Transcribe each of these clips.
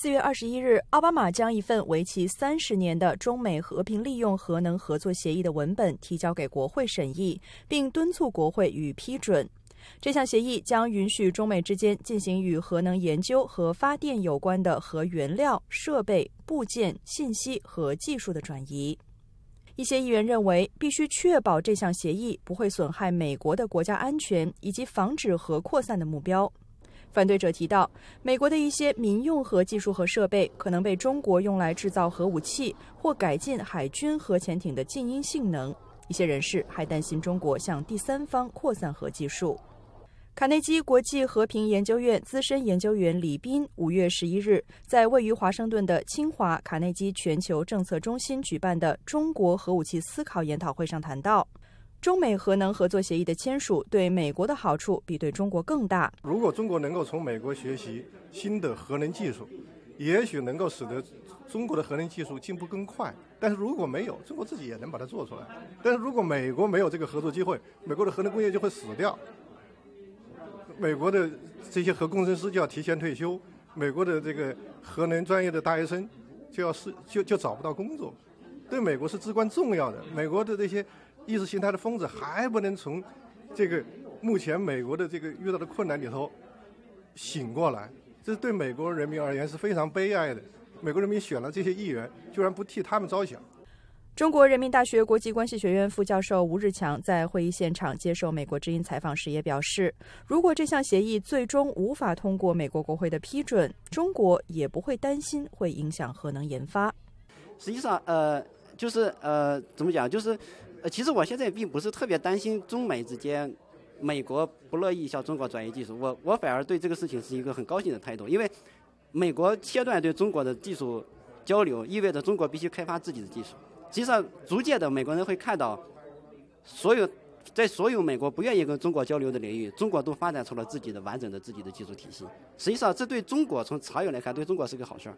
四月二十一日，奥巴马将一份为期三十年的中美和平利用核能合作协议的文本提交给国会审议，并敦促国会予以批准。这项协议将允许中美之间进行与核能研究和发电有关的核原料、设备、部件、信息和技术的转移。一些议员认为，必须确保这项协议不会损害美国的国家安全以及防止核扩散的目标。反对者提到，美国的一些民用核技术和设备可能被中国用来制造核武器或改进海军核潜艇的静音性能。一些人士还担心中国向第三方扩散核技术。卡内基国际和平研究院资深研究员李斌五月十一日在位于华盛顿的清华卡内基全球政策中心举办的“中国核武器思考”研讨会上谈到。中美核能合作协议的签署对美国的好处比对中国更大。如果中国能够从美国学习新的核能技术，也许能够使得中国的核能技术进步更快。但是如果没有，中国自己也能把它做出来。但是如果美国没有这个合作机会，美国的核能工业就会死掉，美国的这些核工程师就要提前退休，美国的这个核能专业的大学生就要是就就找不到工作，对美国是至关重要的。美国的这些。意识形态的疯子还不能从这个目前美国的这个遇到的困难里头醒过来，这是对美国人民而言是非常悲哀的。美国人民选了这些议员，居然不替他们着想。中国人民大学国际关系学院副教授吴日强在会议现场接受美国之音采访时也表示，如果这项协议最终无法通过美国国会的批准，中国也不会担心会影响核能研发。实际上，呃，就是呃，怎么讲，就是。呃，其实我现在并不是特别担心中美之间，美国不乐意向中国转移技术，我我反而对这个事情是一个很高兴的态度，因为美国切断对中国的技术交流，意味着中国必须开发自己的技术。实际上，逐渐的美国人会看到，所有在所有美国不愿意跟中国交流的领域，中国都发展出了自己的完整的自己的技术体系。实际上，这对中国从长远来看，对中国是个好事。儿。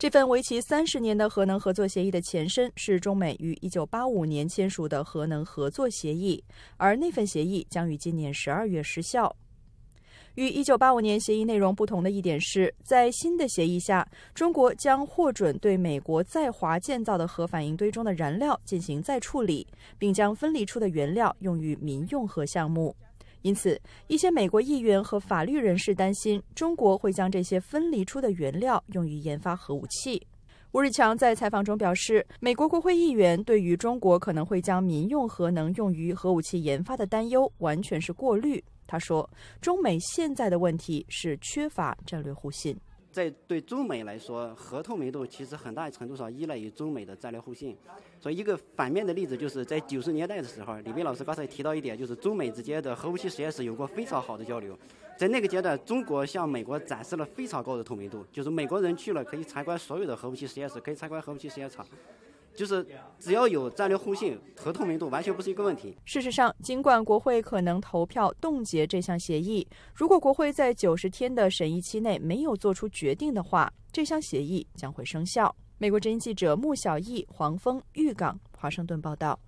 这份为期三十年的核能合作协议的前身是中美于1985年签署的核能合作协议，而那份协议将于今年12月失效。与1985年协议内容不同的一点是，在新的协议下，中国将获准对美国在华建造的核反应堆中的燃料进行再处理，并将分离出的原料用于民用核项目。因此，一些美国议员和法律人士担心，中国会将这些分离出的原料用于研发核武器。吴日强在采访中表示，美国国会议员对于中国可能会将民用核能用于核武器研发的担忧完全是过滤。他说，中美现在的问题是缺乏战略互信。在对中美来说，核透明度其实很大程度上依赖于中美的战略互信。所以，一个反面的例子就是在九十年代的时候，李斌老师刚才提到一点，就是中美之间的核武器实验室有过非常好的交流。在那个阶段，中国向美国展示了非常高的透明度，就是美国人去了可以参观所有的核武器实验室，可以参观核武器实验场。就是只要有战略互信和透明度，完全不是一个问题。事实上，尽管国会可能投票冻结这项协议，如果国会在九十天的审议期内没有做出决定的话，这项协议将会生效。美国之音记者穆小艺、黄峰、玉港，华盛顿报道。